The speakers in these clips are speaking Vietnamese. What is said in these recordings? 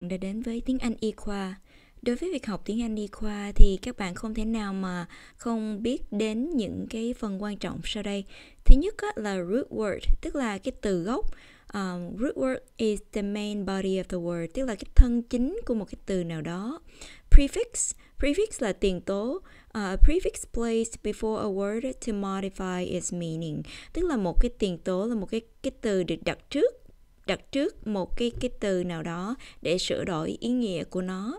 đã đến với tiếng Anh y khoa. Đối với việc học tiếng Anh y khoa thì các bạn không thể nào mà không biết đến những cái phần quan trọng sau đây. Thứ nhất là root word, tức là cái từ gốc. Um, root word is the main body of the word, tức là cái thân chính của một cái từ nào đó. Prefix, prefix là tiền tố. Uh, prefix placed before a word to modify its meaning, tức là một cái tiền tố là một cái cái từ được đặt trước đặt trước một cái cái từ nào đó để sửa đổi ý nghĩa của nó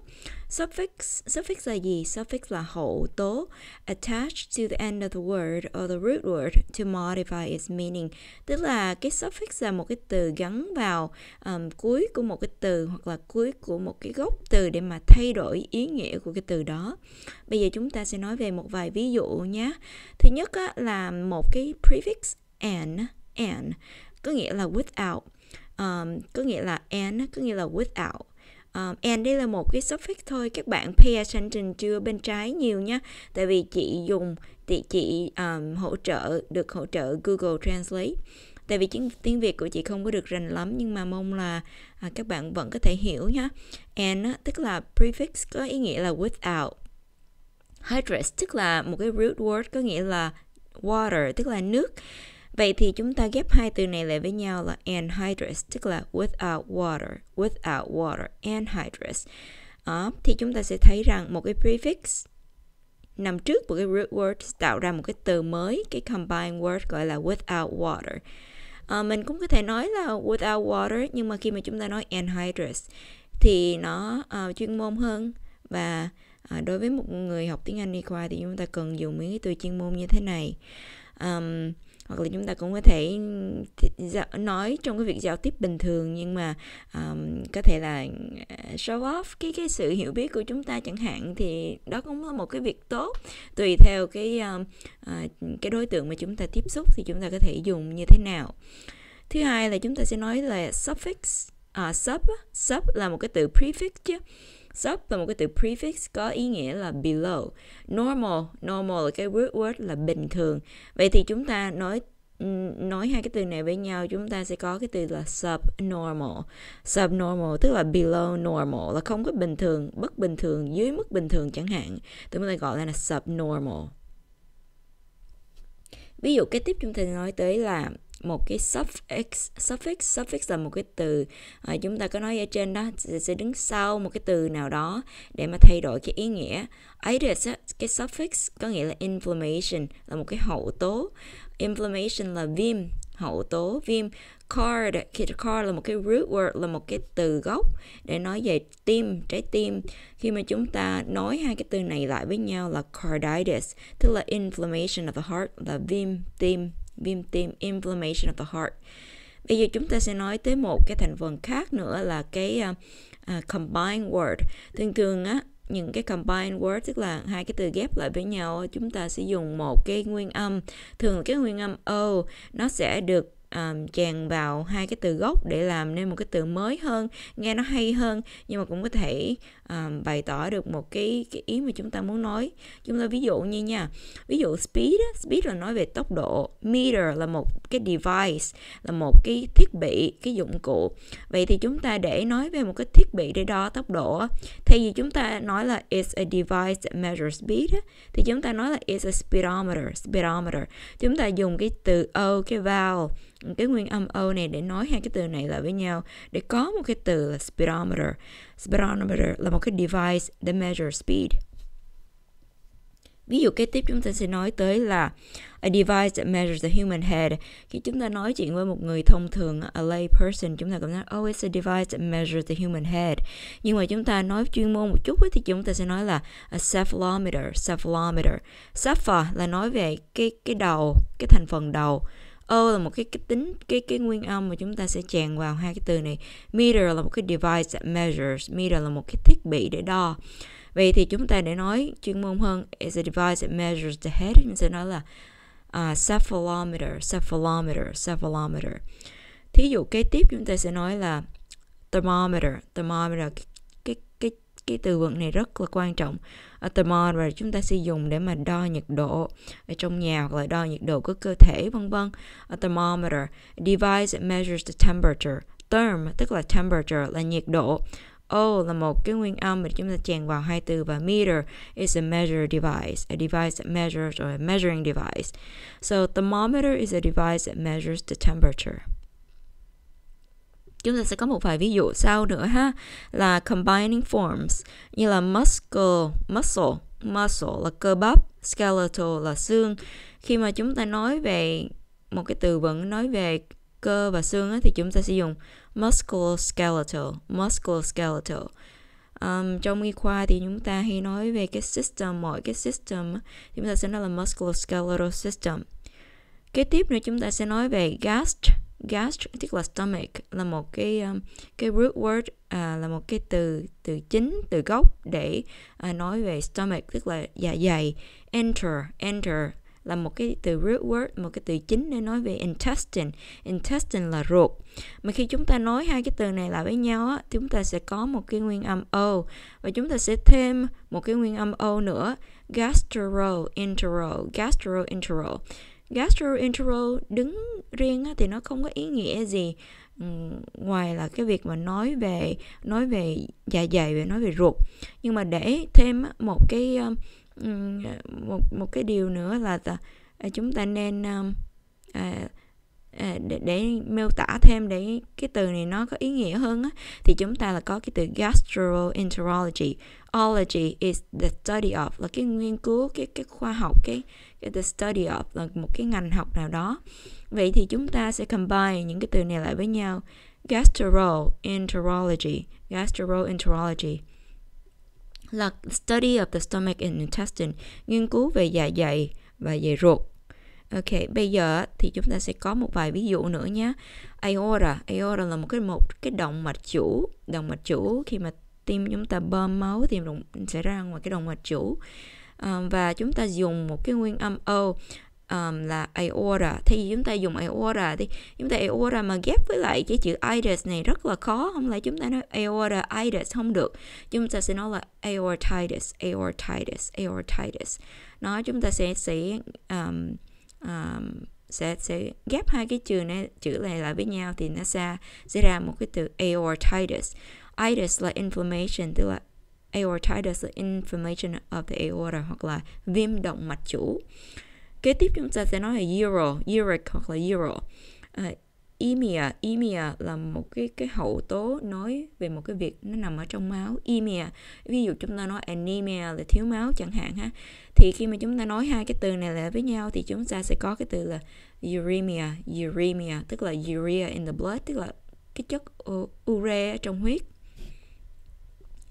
suffix suffix là gì suffix là hậu tố attached to the end of the word or the root word to modify its meaning tức là cái suffix là một cái từ gắn vào um, cuối của một cái từ hoặc là cuối của một cái gốc từ để mà thay đổi ý nghĩa của cái từ đó bây giờ chúng ta sẽ nói về một vài ví dụ nhé thứ nhất á, là một cái prefix an an có nghĩa là without um, có nghĩa là and có nghĩa là without um, and đây là một cái suffix thôi các bạn pay attention chưa bên trái nhiều nhé tại vì chị dùng thì chị um, hỗ trợ được hỗ trợ Google Translate tại vì tiếng tiếng Việt của chị không có được rành lắm nhưng mà mong là à, các bạn vẫn có thể hiểu nhé and tức là prefix có ý nghĩa là without hydrous tức là một cái root word có nghĩa là water tức là nước Vậy thì chúng ta ghép hai từ này lại với nhau là anhydrous, tức là without water, without water, anhydrous. Đó, ờ, thì chúng ta sẽ thấy rằng một cái prefix nằm trước một cái root word tạo ra một cái từ mới, cái combined word gọi là without water. À, mình cũng có thể nói là without water nhưng mà khi mà chúng ta nói anhydrous thì nó uh, chuyên môn hơn và uh, đối với một người học tiếng Anh đi qua thì chúng ta cần dùng những cái từ chuyên môn như thế này. Um, hoặc là chúng ta cũng có thể nói trong cái việc giao tiếp bình thường nhưng mà um, có thể là à, show off cái cái sự hiểu biết của chúng ta chẳng hạn thì đó cũng là một cái việc tốt tùy theo cái uh, cái đối tượng mà chúng ta tiếp xúc thì chúng ta có thể dùng như thế nào thứ hai là chúng ta sẽ nói là suffix à, sub sub là một cái từ prefix chứ Sub là một cái từ prefix có ý nghĩa là below. Normal, normal là cái root word là bình thường. Vậy thì chúng ta nói nói hai cái từ này với nhau chúng ta sẽ có cái từ là subnormal subnormal tức là below normal là không có bình thường bất bình thường dưới mức bình thường chẳng hạn chúng ta gọi là subnormal ví dụ cái tiếp chúng ta nói tới là một cái suffix suffix suffix là một cái từ à, chúng ta có nói ở trên đó sẽ, đứng sau một cái từ nào đó để mà thay đổi cái ý nghĩa itis cái suffix có nghĩa là inflammation là một cái hậu tố inflammation là viêm hậu tố viêm card card là một cái root word là một cái từ gốc để nói về tim trái tim khi mà chúng ta nói hai cái từ này lại với nhau là carditis tức là inflammation of the heart là viêm tim viêm tim inflammation of the heart bây giờ chúng ta sẽ nói tới một cái thành phần khác nữa là cái uh, uh, combined word thường thường á những cái combined word tức là hai cái từ ghép lại với nhau chúng ta sẽ dùng một cái nguyên âm thường là cái nguyên âm o nó sẽ được um, chèn vào hai cái từ gốc để làm nên một cái từ mới hơn nghe nó hay hơn nhưng mà cũng có thể um, bày tỏ được một cái cái ý mà chúng ta muốn nói chúng ta ví dụ như nha ví dụ speed speed là nói về tốc độ meter là một cái device là một cái thiết bị cái dụng cụ vậy thì chúng ta để nói về một cái thiết bị để đo tốc độ thay vì chúng ta nói là it's a device that measures speed thì chúng ta nói là it's a speedometer speedometer chúng ta dùng cái từ o cái vowel cái nguyên âm o này để nói hai cái từ này lại với nhau để có một cái từ là speedometer speedometer là một cái device để measure speed Ví dụ kế tiếp chúng ta sẽ nói tới là a device that measures the human head. Khi chúng ta nói chuyện với một người thông thường, a lay person, chúng ta cũng nói oh it's a device that measures the human head. Nhưng mà chúng ta nói chuyên môn một chút ấy, thì chúng ta sẽ nói là a cephalometer, cephalometer. Cepha là nói về cái cái đầu, cái thành phần đầu. O ờ, là một cái, cái tính cái cái nguyên âm mà chúng ta sẽ chèn vào hai cái từ này. Meter là một cái device that measures. Meter là một cái thiết bị để đo. Vậy thì chúng ta để nói chuyên môn hơn is a device that measures the head mình sẽ nói là uh, cephalometer, cephalometer, cephalometer. Thí dụ kế tiếp chúng ta sẽ nói là thermometer, thermometer cái từ vựng này rất là quan trọng ở thermometer chúng ta sử dụng để mà đo nhiệt độ ở trong nhà hoặc là đo nhiệt độ của cơ thể vân vân a thermometer a device that measures the temperature therm tức là temperature là nhiệt độ O là một cái nguyên âm mà chúng ta chèn vào hai từ và meter is a measure device, a device that measures or a measuring device. So thermometer is a device that measures the temperature chúng ta sẽ có một vài ví dụ sau nữa ha là combining forms như là muscle muscle muscle là cơ bắp skeletal là xương khi mà chúng ta nói về một cái từ vựng nói về cơ và xương ấy, thì chúng ta sẽ dùng musculoskeletal musculoskeletal um, trong y khoa thì chúng ta hay nói về cái system mọi cái system chúng ta sẽ nói là musculoskeletal system kế tiếp nữa chúng ta sẽ nói về gast gastric tức là stomach là một cái um, cái root word à, là một cái từ từ chính từ gốc để à, nói về stomach tức là dạ dày enter enter là một cái từ root word một cái từ chính để nói về intestine intestine là ruột mà khi chúng ta nói hai cái từ này lại với nhau á chúng ta sẽ có một cái nguyên âm o và chúng ta sẽ thêm một cái nguyên âm o nữa gastrointestinal gastrointestinal gastrointestinal đứng riêng thì nó không có ý nghĩa gì ừ, ngoài là cái việc mà nói về nói về dạ dày và nói về ruột nhưng mà để thêm một cái um, ừ, một một cái điều nữa là à, chúng ta nên um, à, À, để, để miêu tả thêm để cái từ này nó có ý nghĩa hơn á, thì chúng ta là có cái từ gastroenterology ology is the study of là cái nghiên cứu cái cái khoa học cái, cái the study of là một cái ngành học nào đó vậy thì chúng ta sẽ combine những cái từ này lại với nhau gastroenterology gastroenterology là study of the stomach and intestine nghiên cứu về dạ dày và về dạ ruột Ok, bây giờ thì chúng ta sẽ có một vài ví dụ nữa nhé. Aorta, aorta là một cái một cái động mạch chủ, động mạch chủ khi mà tim chúng ta bơm máu thì sẽ ra ngoài cái động mạch chủ à, và chúng ta dùng một cái nguyên âm o um, là aorta thay vì chúng ta dùng aorta thì chúng ta aorta mà ghép với lại cái chữ itis này rất là khó không lẽ chúng ta nói aorta itis không được chúng ta sẽ nói là aortitis aortitis aortitis Nói chúng ta sẽ sẽ um, um, sẽ sẽ ghép hai cái chữ này chữ này lại với nhau thì nó ra sẽ ra một cái từ aortitis itis là inflammation tức là aortitis là inflammation of the aorta hoặc là viêm động mạch chủ kế tiếp chúng ta sẽ nói là euro uric hoặc là euro uh, ờ, emia emia à, à là một cái cái hậu tố nói về một cái việc nó nằm ở trong máu emia à, ví dụ chúng ta nói anemia là thiếu máu chẳng hạn ha thì khi mà chúng ta nói hai cái từ này lại với nhau thì chúng ta sẽ có cái từ là uremia uremia tức là urea in the blood tức là cái chất ure trong huyết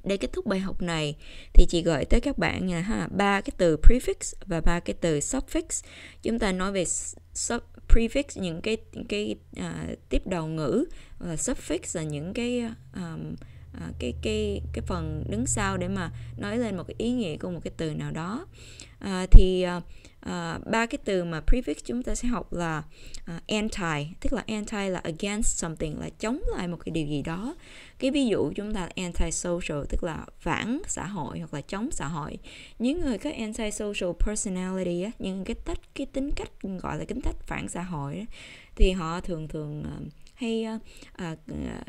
để kết thúc bài học này thì chị gửi tới các bạn là ha ba cái từ prefix và ba cái từ suffix chúng ta nói về sub prefix những cái cái uh, tiếp đầu ngữ và ờ, suffix là những cái um, uh, cái cái cái phần đứng sau để mà nói lên một cái ý nghĩa của một cái từ nào đó uh, thì uh, Ờ, ba cái từ mà prefix chúng ta sẽ học là uh, anti tức là anti là against something là chống lại một cái điều gì đó cái ví dụ chúng ta là anti social tức là phản xã hội hoặc là chống xã hội những người có anti social personality á, những cái tách cái tính cách gọi là tính cách phản xã hội đó, thì họ thường thường uh, hay uh, uh,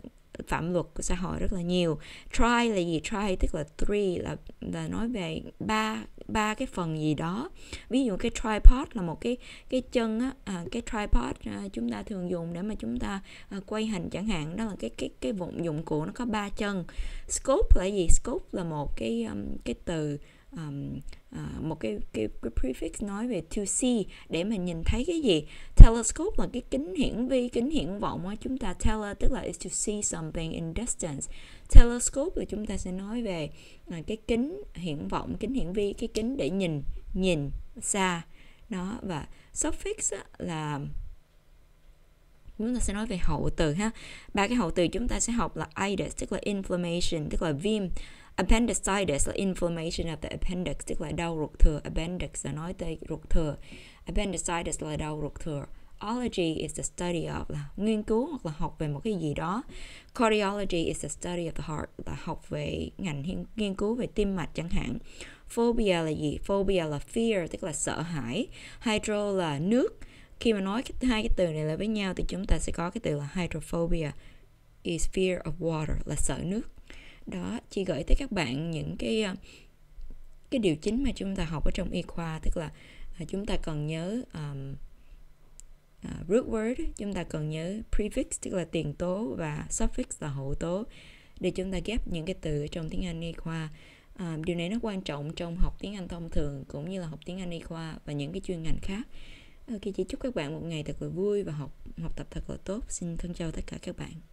phạm luật của xã hội rất là nhiều try là gì try tức là three là là nói về ba ba cái phần gì đó ví dụ cái tripod là một cái cái chân á à, cái tripod à, chúng ta thường dùng để mà chúng ta à, quay hình chẳng hạn đó là cái cái cái vùng dụng cụ nó có ba chân scope là gì scope là một cái um, cái từ um, uh, một cái, cái cái prefix nói về to see để mà nhìn thấy cái gì telescope là cái kính hiển vi kính hiển vọng mà chúng ta tele tức là is to see something in distance telescope là chúng ta sẽ nói về uh, cái kính hiển vọng kính hiển vi cái kính để nhìn nhìn xa đó và suffix là chúng ta sẽ nói về hậu từ ha ba cái hậu từ chúng ta sẽ học là itis tức là inflammation tức là viêm appendicitis là inflammation of the appendix tức là đau ruột thừa appendix là nói tới ruột thừa appendicitis là đau ruột thừa Ology is the study of là nghiên cứu hoặc là học về một cái gì đó. Cardiology is the study of the heart là học về ngành nghiên, cứu về tim mạch chẳng hạn. Phobia là gì? Phobia là fear tức là sợ hãi. Hydro là nước. Khi mà nói hai cái từ này lại với nhau thì chúng ta sẽ có cái từ là hydrophobia is fear of water là sợ nước đó chị gửi tới các bạn những cái ờ, cái điều chính mà chúng ta học ở trong y khoa tức là ờ, chúng ta cần nhớ um, uh, root word chúng ta cần nhớ prefix tức là tiền tố và suffix là hậu tố để chúng ta ghép những cái từ ở trong tiếng Anh y khoa à, điều này nó quan trọng trong học tiếng Anh thông thường cũng như là học tiếng Anh y khoa và những cái chuyên ngành khác ok chị chúc các bạn một ngày thật là vui và học học tập thật là tốt xin thân chào tất cả các bạn